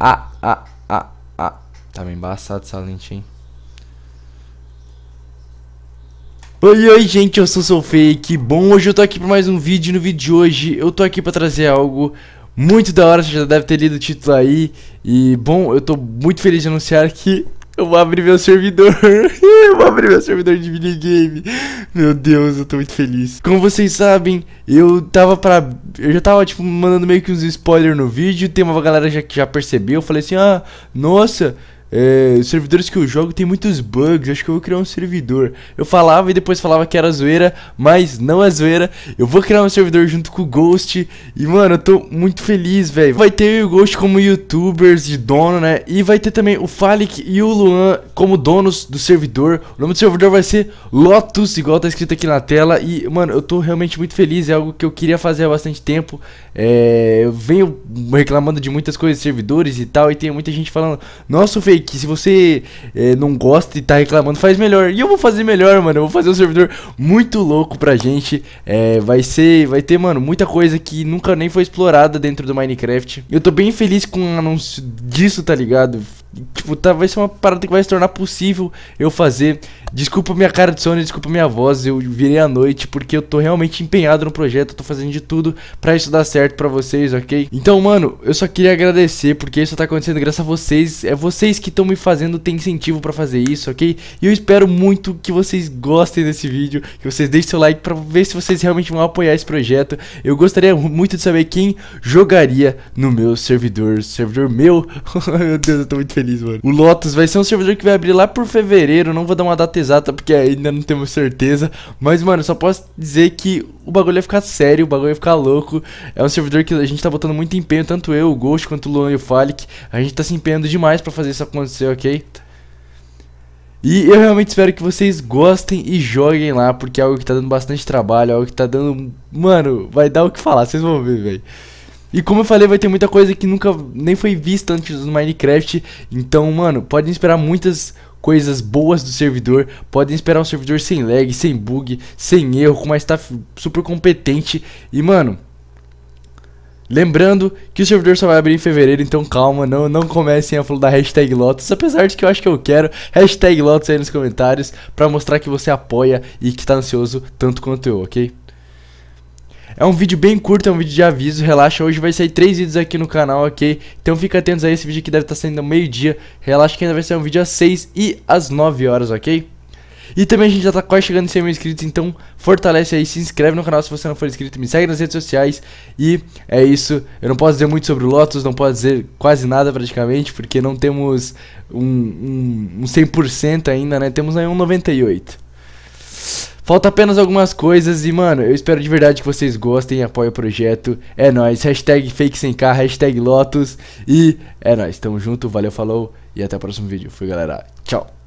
Ah, ah, ah, ah. Tá meio embaçado essa lente, hein? Oi, oi, gente, eu sou o seu Fake. Bom, hoje eu tô aqui pra mais um vídeo. No vídeo de hoje eu tô aqui pra trazer algo muito da hora. Você já deve ter lido o título aí. E, bom, eu tô muito feliz de anunciar que eu vou abrir meu servidor. eu vou abrir meu servidor de minigame. Meu Deus, eu tô muito feliz. Como vocês sabem, eu tava pra. Eu já tava, tipo, mandando meio que uns spoilers no vídeo. Tem uma galera já que já percebeu. Eu falei assim: ah, nossa. É, os servidores que eu jogo tem muitos bugs, acho que eu vou criar um servidor. Eu falava e depois falava que era zoeira, mas não é zoeira. Eu vou criar um servidor junto com o Ghost. E, mano, eu tô muito feliz, velho. Vai ter o Ghost como youtubers de dono, né? E vai ter também o Falik e o Luan como donos do servidor. O nome do servidor vai ser Lotus, igual tá escrito aqui na tela. E, mano, eu tô realmente muito feliz. É algo que eu queria fazer há bastante tempo. É, eu venho reclamando de muitas coisas, servidores e tal, e tem muita gente falando, nossa, fake, se você é, não gosta e tá reclamando, faz melhor. E eu vou fazer melhor, mano. Eu vou fazer um servidor muito louco pra gente. É, vai ser. Vai ter, mano, muita coisa que nunca nem foi explorada dentro do Minecraft. Eu tô bem feliz com o anúncio disso, tá ligado? Tipo, tá, vai ser uma parada que vai se tornar possível eu fazer. Desculpa minha cara de sono, desculpa minha voz, eu virei à noite porque eu tô realmente empenhado no projeto, eu tô fazendo de tudo para isso dar certo para vocês, ok? Então, mano, eu só queria agradecer porque isso tá acontecendo graças a vocês, é vocês que estão me fazendo ter incentivo para fazer isso, ok? E eu espero muito que vocês gostem desse vídeo, que vocês deixem seu like para ver se vocês realmente vão apoiar esse projeto. Eu gostaria muito de saber quem jogaria no meu servidor, servidor meu. meu Deus, eu tô muito feliz feliz, mano. O Lotus vai ser um servidor que vai abrir lá por fevereiro. Não vou dar uma data exata porque ainda não temos certeza. Mas, mano, só posso dizer que o bagulho ia ficar sério, o bagulho ia ficar louco. É um servidor que a gente tá botando muito empenho, tanto eu, o Ghost, quanto o Luan e o Falik. A gente tá se empenhando demais para fazer isso acontecer, ok? E eu realmente espero que vocês gostem e joguem lá, porque é algo que tá dando bastante trabalho, é algo que tá dando. Mano, vai dar o que falar, vocês vão ver, velho. E como eu falei, vai ter muita coisa que nunca nem foi vista antes do Minecraft. Então, mano, podem esperar muitas coisas boas do servidor. Podem esperar um servidor sem lag, sem bug, sem erro, com uma staff super competente. E, mano, Lembrando que o servidor só vai abrir em fevereiro, então calma, não, não comecem a falar da hashtag Lotus, apesar de que eu acho que eu quero hashtag Lotus aí nos comentários para mostrar que você apoia e que tá ansioso tanto quanto eu, ok? É um vídeo bem curto, é um vídeo de aviso, relaxa. Hoje vai sair três vídeos aqui no canal, ok? Então fica atentos a esse vídeo que deve estar tá saindo meio-dia. Relaxa que ainda vai sair um vídeo às 6 e às 9 horas, ok? E também a gente já tá quase chegando em 100 mil inscritos, então fortalece aí, se inscreve no canal se você não for inscrito, me segue nas redes sociais e é isso. Eu não posso dizer muito sobre o Lotus, não posso dizer quase nada praticamente, porque não temos um, um, um 100% ainda, né? Temos aí um 98%. Falta apenas algumas coisas e, mano, eu espero de verdade que vocês gostem e apoiem o projeto. É nóis, hashtag fake sem carro hashtag Lotus e é nóis, tamo junto, valeu, falou e até o próximo vídeo. Fui, galera. Tchau.